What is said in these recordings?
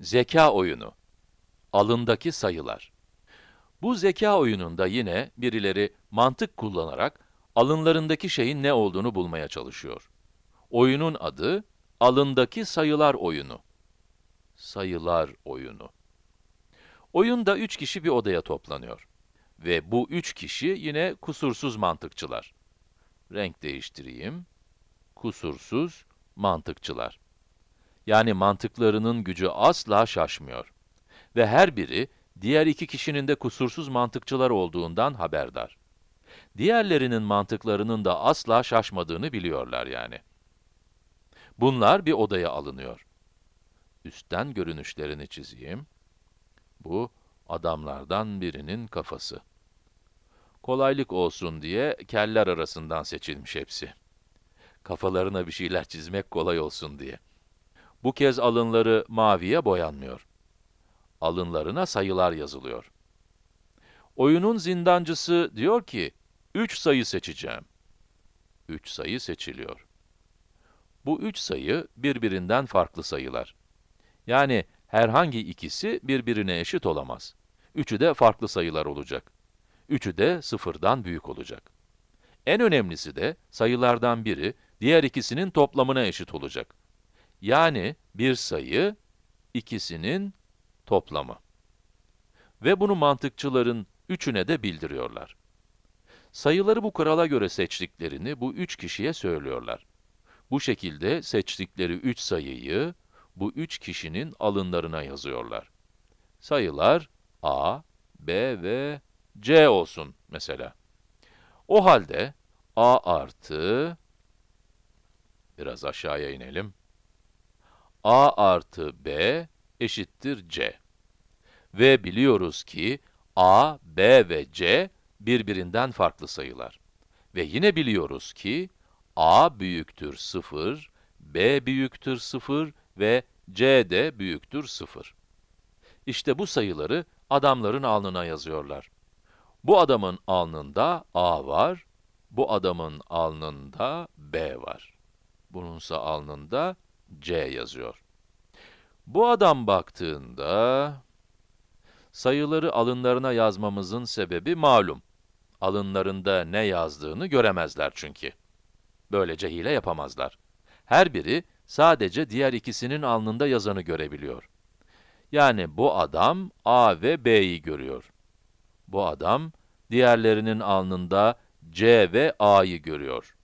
Zeka oyunu. Alındaki sayılar. Bu zeka oyununda yine birileri mantık kullanarak alınlarındaki şeyin ne olduğunu bulmaya çalışıyor. Oyunun adı alındaki sayılar oyunu. Sayılar oyunu. Oyunda üç kişi bir odaya toplanıyor. Ve bu üç kişi yine kusursuz mantıkçılar. Renk değiştireyim. Kusursuz mantıkçılar yani mantıklarının gücü asla şaşmıyor. Ve her biri, diğer iki kişinin de kusursuz mantıkçılar olduğundan haberdar. Diğerlerinin mantıklarının da asla şaşmadığını biliyorlar yani. Bunlar bir odaya alınıyor. Üstten görünüşlerini çizeyim. Bu, adamlardan birinin kafası. Kolaylık olsun diye keller arasından seçilmiş hepsi. Kafalarına bir şeyler çizmek kolay olsun diye. Bu kez alınları maviye boyanmıyor. Alınlarına sayılar yazılıyor. Oyunun zindancısı diyor ki, 3 sayı seçeceğim. 3 sayı seçiliyor. Bu 3 sayı birbirinden farklı sayılar. Yani herhangi ikisi birbirine eşit olamaz. Üçü de farklı sayılar olacak. Üçü de sıfırdan büyük olacak. En önemlisi de sayılardan biri, diğer ikisinin toplamına eşit olacak. Yani bir sayı ikisinin toplamı. Ve bunu mantıkçıların üçüne de bildiriyorlar. Sayıları bu kurala göre seçtiklerini bu üç kişiye söylüyorlar. Bu şekilde seçtikleri üç sayıyı bu üç kişinin alınlarına yazıyorlar. Sayılar a, b ve c olsun mesela. O halde a artı, biraz aşağıya inelim, a artı b eşittir c. Ve biliyoruz ki a, b ve c birbirinden farklı sayılar. Ve yine biliyoruz ki a büyüktür 0, b büyüktür 0 ve c de büyüktür 0. İşte bu sayıları adamların alnına yazıyorlar. Bu adamın alnında a var, bu adamın alnında b var. Bununsa alnında C yazıyor. Bu adam baktığında, sayıları alınlarına yazmamızın sebebi malum. Alınlarında ne yazdığını göremezler çünkü. Böylece hile yapamazlar. Her biri sadece diğer ikisinin alnında yazanı görebiliyor. Yani bu adam A ve B'yi görüyor. Bu adam diğerlerinin alnında C ve A'yı görüyor.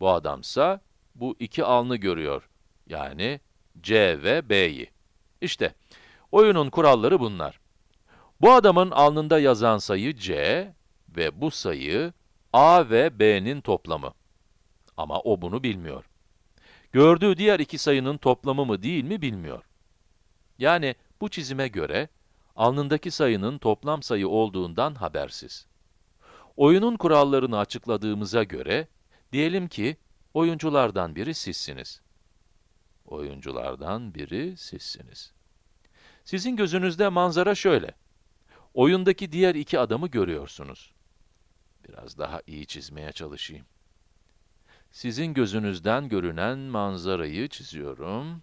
Bu adamsa bu iki alnı görüyor. Yani C ve B'yi. İşte, oyunun kuralları bunlar. Bu adamın alnında yazan sayı C ve bu sayı A ve B'nin toplamı. Ama o bunu bilmiyor. Gördüğü diğer iki sayının toplamı mı değil mi bilmiyor. Yani bu çizime göre alnındaki sayının toplam sayı olduğundan habersiz. Oyunun kurallarını açıkladığımıza göre, diyelim ki oyunculardan biri sizsiniz. Oyunculardan biri sizsiniz. Sizin gözünüzde manzara şöyle. Oyundaki diğer iki adamı görüyorsunuz. Biraz daha iyi çizmeye çalışayım. Sizin gözünüzden görünen manzarayı çiziyorum.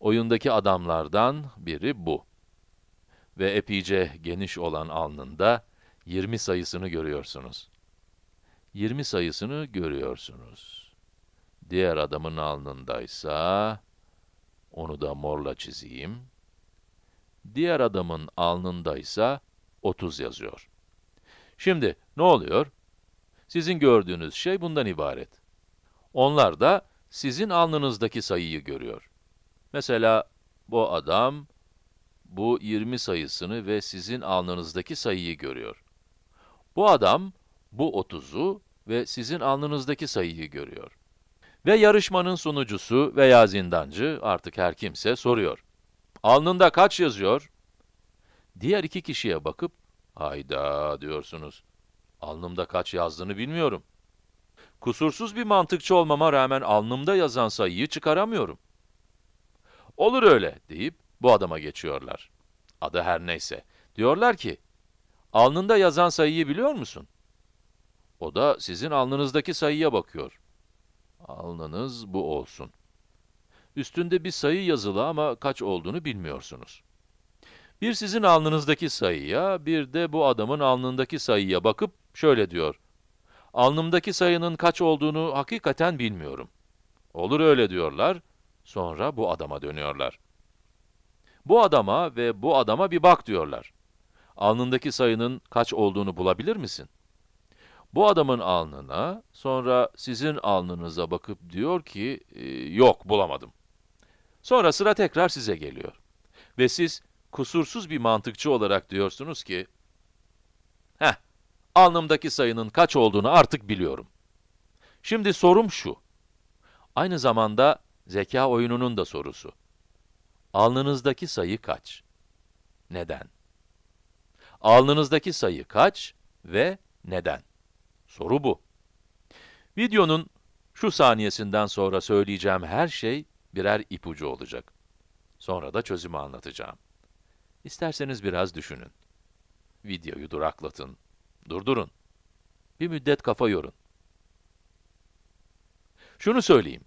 Oyundaki adamlardan biri bu. Ve epeyce geniş olan alnında 20 sayısını görüyorsunuz. 20 sayısını görüyorsunuz. Diğer adamın alnındaysa, onu da morla çizeyim. Diğer adamın alnındaysa 30 yazıyor. Şimdi ne oluyor? Sizin gördüğünüz şey bundan ibaret. Onlar da sizin alnınızdaki sayıyı görüyor. Mesela bu adam, bu 20 sayısını ve sizin alnınızdaki sayıyı görüyor. Bu adam, bu 30'u ve sizin alnınızdaki sayıyı görüyor. Ve yarışmanın sunucusu veya zindancı, artık her kimse soruyor. Alnında kaç yazıyor? Diğer iki kişiye bakıp, hayda diyorsunuz. Alnımda kaç yazdığını bilmiyorum. Kusursuz bir mantıkçı olmama rağmen alnımda yazan sayıyı çıkaramıyorum. Olur öyle deyip bu adama geçiyorlar. Adı her neyse. Diyorlar ki, alnında yazan sayıyı biliyor musun? O da sizin alnınızdaki sayıya bakıyor. Alnınız bu olsun. Üstünde bir sayı yazılı ama kaç olduğunu bilmiyorsunuz. Bir sizin alnınızdaki sayıya, bir de bu adamın alnındaki sayıya bakıp şöyle diyor. Alnımdaki sayının kaç olduğunu hakikaten bilmiyorum. Olur öyle diyorlar, sonra bu adama dönüyorlar. Bu adama ve bu adama bir bak diyorlar. Alnındaki sayının kaç olduğunu bulabilir misin? Bu adamın alnına, sonra sizin alnınıza bakıp diyor ki, ee, yok bulamadım. Sonra sıra tekrar size geliyor. Ve siz kusursuz bir mantıkçı olarak diyorsunuz ki, heh, alnımdaki sayının kaç olduğunu artık biliyorum. Şimdi sorum şu, aynı zamanda zeka oyununun da sorusu. Alnınızdaki sayı kaç? Neden? Alnınızdaki sayı kaç ve neden? Soru bu. Videonun şu saniyesinden sonra söyleyeceğim her şey birer ipucu olacak. Sonra da çözümü anlatacağım. İsterseniz biraz düşünün. Videoyu duraklatın, durdurun. Bir müddet kafa yorun. Şunu söyleyeyim.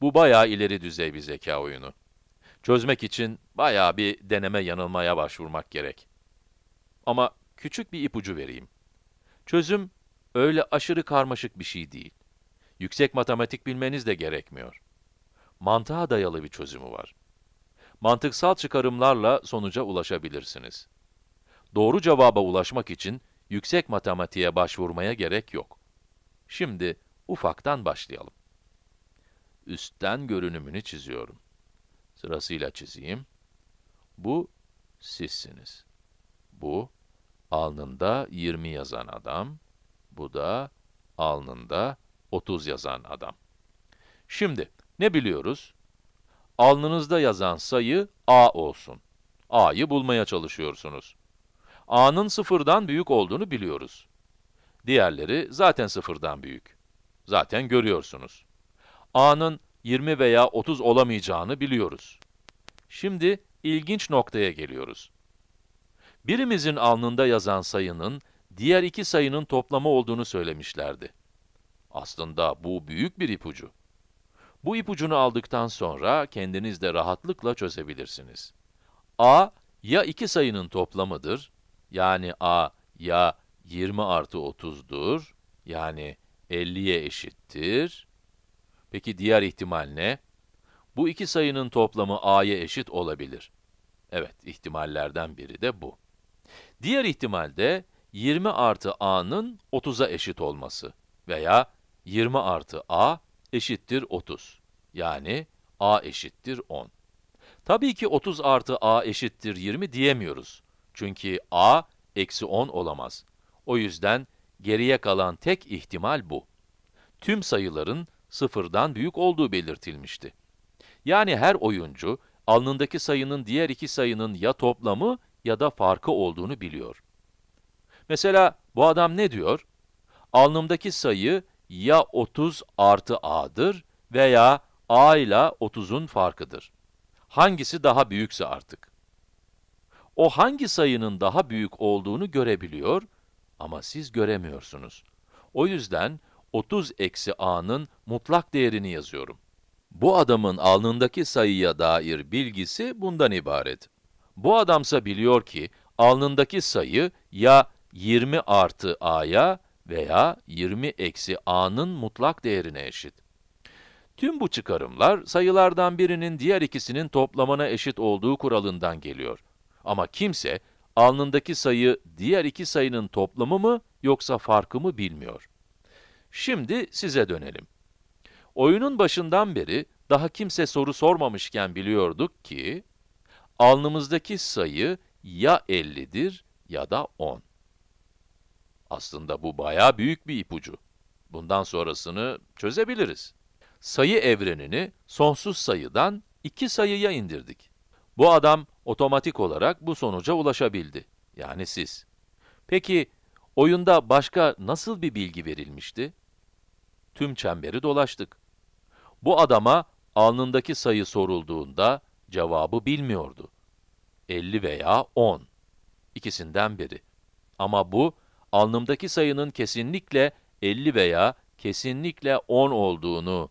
Bu bayağı ileri düzey bir zeka oyunu. Çözmek için bayağı bir deneme yanılmaya başvurmak gerek. Ama küçük bir ipucu vereyim. Çözüm öyle aşırı karmaşık bir şey değil. Yüksek matematik bilmeniz de gerekmiyor. Mantığa dayalı bir çözümü var. Mantıksal çıkarımlarla sonuca ulaşabilirsiniz. Doğru cevaba ulaşmak için yüksek matematiğe başvurmaya gerek yok. Şimdi ufaktan başlayalım. Üstten görünümünü çiziyorum. Sırasıyla çizeyim. Bu sizsiniz. Bu alnında 20 yazan adam. Bu da alnında 30 yazan adam. Şimdi ne biliyoruz? Alnınızda yazan sayı A olsun. A'yı bulmaya çalışıyorsunuz. A'nın sıfırdan büyük olduğunu biliyoruz. Diğerleri zaten sıfırdan büyük. Zaten görüyorsunuz. A'nın 20 veya 30 olamayacağını biliyoruz. Şimdi ilginç noktaya geliyoruz. Birimizin alnında yazan sayının diğer iki sayının toplamı olduğunu söylemişlerdi. Aslında bu büyük bir ipucu. Bu ipucunu aldıktan sonra kendiniz de rahatlıkla çözebilirsiniz. a ya iki sayının toplamıdır, yani a ya 20 artı 30'dur, yani 50'ye eşittir. Peki diğer ihtimal ne? Bu iki sayının toplamı a'ya eşit olabilir. Evet, ihtimallerden biri de bu. Diğer ihtimalde 20 artı a'nın 30'a eşit olması veya 20 artı a eşittir 30. Yani a eşittir 10. Tabii ki 30 artı a eşittir 20 diyemiyoruz. Çünkü a eksi 10 olamaz. O yüzden geriye kalan tek ihtimal bu. Tüm sayıların sıfırdan büyük olduğu belirtilmişti. Yani her oyuncu, alnındaki sayının diğer iki sayının ya toplamı ya da farkı olduğunu biliyor. Mesela bu adam ne diyor? Alnımdaki sayı ya 30 artı a'dır veya a ile 30'un farkıdır. Hangisi daha büyükse artık. O hangi sayının daha büyük olduğunu görebiliyor ama siz göremiyorsunuz. O yüzden 30 eksi a'nın mutlak değerini yazıyorum. Bu adamın alnındaki sayıya dair bilgisi bundan ibaret. Bu adamsa biliyor ki, alnındaki sayı ya 20 artı a'ya veya 20 eksi a'nın mutlak değerine eşit. Tüm bu çıkarımlar sayılardan birinin diğer ikisinin toplamına eşit olduğu kuralından geliyor. Ama kimse alnındaki sayı diğer iki sayının toplamı mı yoksa farkı mı bilmiyor. Şimdi size dönelim. Oyunun başından beri daha kimse soru sormamışken biliyorduk ki alnımızdaki sayı ya 50'dir ya da 10. Aslında bu bayağı büyük bir ipucu. Bundan sonrasını çözebiliriz. Sayı evrenini sonsuz sayıdan iki sayıya indirdik. Bu adam otomatik olarak bu sonuca ulaşabildi. Yani siz. Peki, oyunda başka nasıl bir bilgi verilmişti? Tüm çemberi dolaştık. Bu adama alnındaki sayı sorulduğunda cevabı bilmiyordu. 50 veya 10. İkisinden biri. Ama bu, alnımdaki sayının kesinlikle 50 veya kesinlikle 10 olduğunu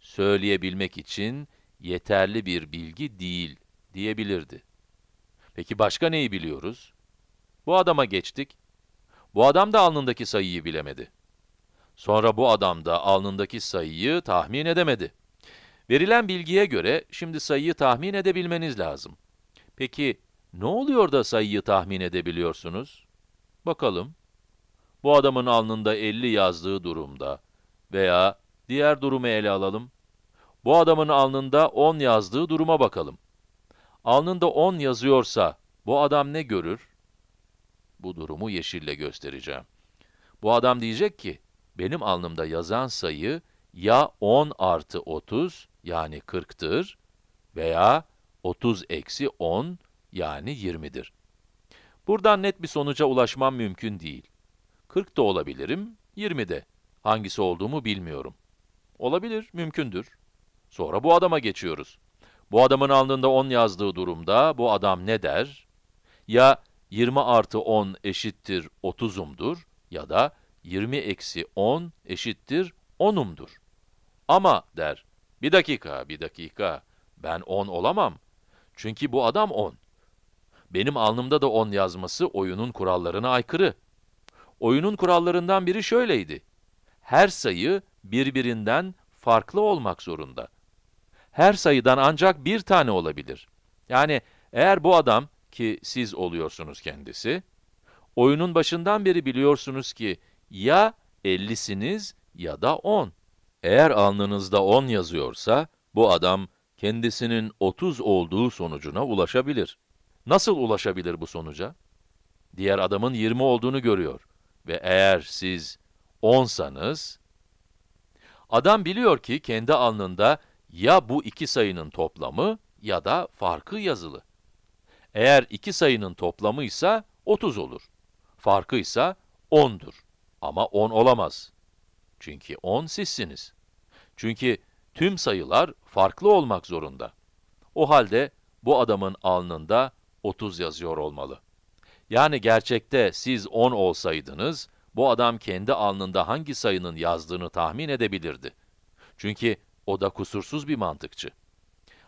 söyleyebilmek için yeterli bir bilgi değil diyebilirdi. Peki başka neyi biliyoruz? Bu adama geçtik. Bu adam da alnındaki sayıyı bilemedi. Sonra bu adam da alnındaki sayıyı tahmin edemedi. Verilen bilgiye göre şimdi sayıyı tahmin edebilmeniz lazım. Peki ne oluyor da sayıyı tahmin edebiliyorsunuz? Bakalım bu adamın alnında 50 yazdığı durumda veya diğer durumu ele alalım. Bu adamın alnında 10 yazdığı duruma bakalım. Alnında 10 yazıyorsa bu adam ne görür? Bu durumu yeşille göstereceğim. Bu adam diyecek ki, benim alnımda yazan sayı ya 10 artı 30 yani 40'tır veya 30 eksi 10 yani 20'dir. Buradan net bir sonuca ulaşmam mümkün değil. 40 da olabilirim, 20 de. Hangisi olduğumu bilmiyorum. Olabilir, mümkündür. Sonra bu adama geçiyoruz. Bu adamın alnında 10 yazdığı durumda bu adam ne der? Ya 20 artı 10 eşittir 30'umdur ya da 20 eksi 10 eşittir 10'umdur. Ama der, bir dakika, bir dakika, ben 10 olamam. Çünkü bu adam 10. Benim alnımda da 10 yazması oyunun kurallarına aykırı. Oyunun kurallarından biri şöyleydi. Her sayı birbirinden farklı olmak zorunda. Her sayıdan ancak bir tane olabilir. Yani eğer bu adam, ki siz oluyorsunuz kendisi, oyunun başından beri biliyorsunuz ki ya 50'siniz ya da 10. Eğer alnınızda 10 yazıyorsa, bu adam kendisinin 30 olduğu sonucuna ulaşabilir. Nasıl ulaşabilir bu sonuca? Diğer adamın 20 olduğunu görüyor ve eğer siz onsanız, adam biliyor ki kendi alnında ya bu iki sayının toplamı ya da farkı yazılı. Eğer iki sayının toplamı ise 30 olur. Farkı ise 10'dur. Ama 10 olamaz. Çünkü 10 sizsiniz. Çünkü tüm sayılar farklı olmak zorunda. O halde bu adamın alnında 30 yazıyor olmalı. Yani gerçekte siz 10 olsaydınız, bu adam kendi alnında hangi sayının yazdığını tahmin edebilirdi. Çünkü o da kusursuz bir mantıkçı.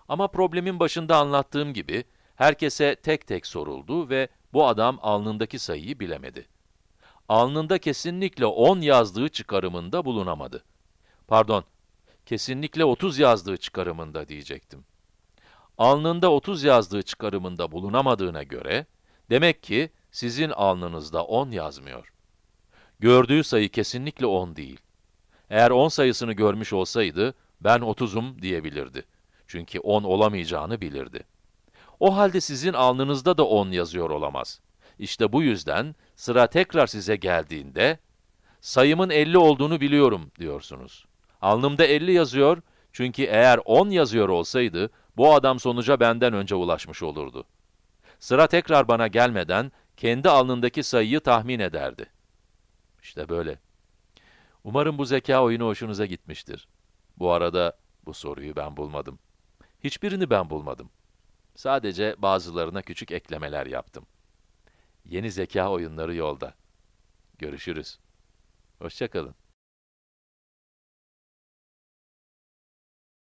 Ama problemin başında anlattığım gibi, herkese tek tek soruldu ve bu adam alnındaki sayıyı bilemedi. Alnında kesinlikle 10 yazdığı çıkarımında bulunamadı. Pardon, kesinlikle 30 yazdığı çıkarımında diyecektim. Alnında 30 yazdığı çıkarımında bulunamadığına göre, Demek ki sizin alnınızda 10 yazmıyor. Gördüğü sayı kesinlikle 10 değil. Eğer 10 sayısını görmüş olsaydı, ben 30'um diyebilirdi. Çünkü 10 olamayacağını bilirdi. O halde sizin alnınızda da 10 yazıyor olamaz. İşte bu yüzden sıra tekrar size geldiğinde, sayımın 50 olduğunu biliyorum diyorsunuz. Alnımda 50 yazıyor çünkü eğer 10 yazıyor olsaydı, bu adam sonuca benden önce ulaşmış olurdu. Sıra tekrar bana gelmeden kendi alnındaki sayıyı tahmin ederdi. İşte böyle. Umarım bu zeka oyunu hoşunuza gitmiştir. Bu arada bu soruyu ben bulmadım. Hiçbirini ben bulmadım. Sadece bazılarına küçük eklemeler yaptım. Yeni zeka oyunları yolda. Görüşürüz. Hoşçakalın.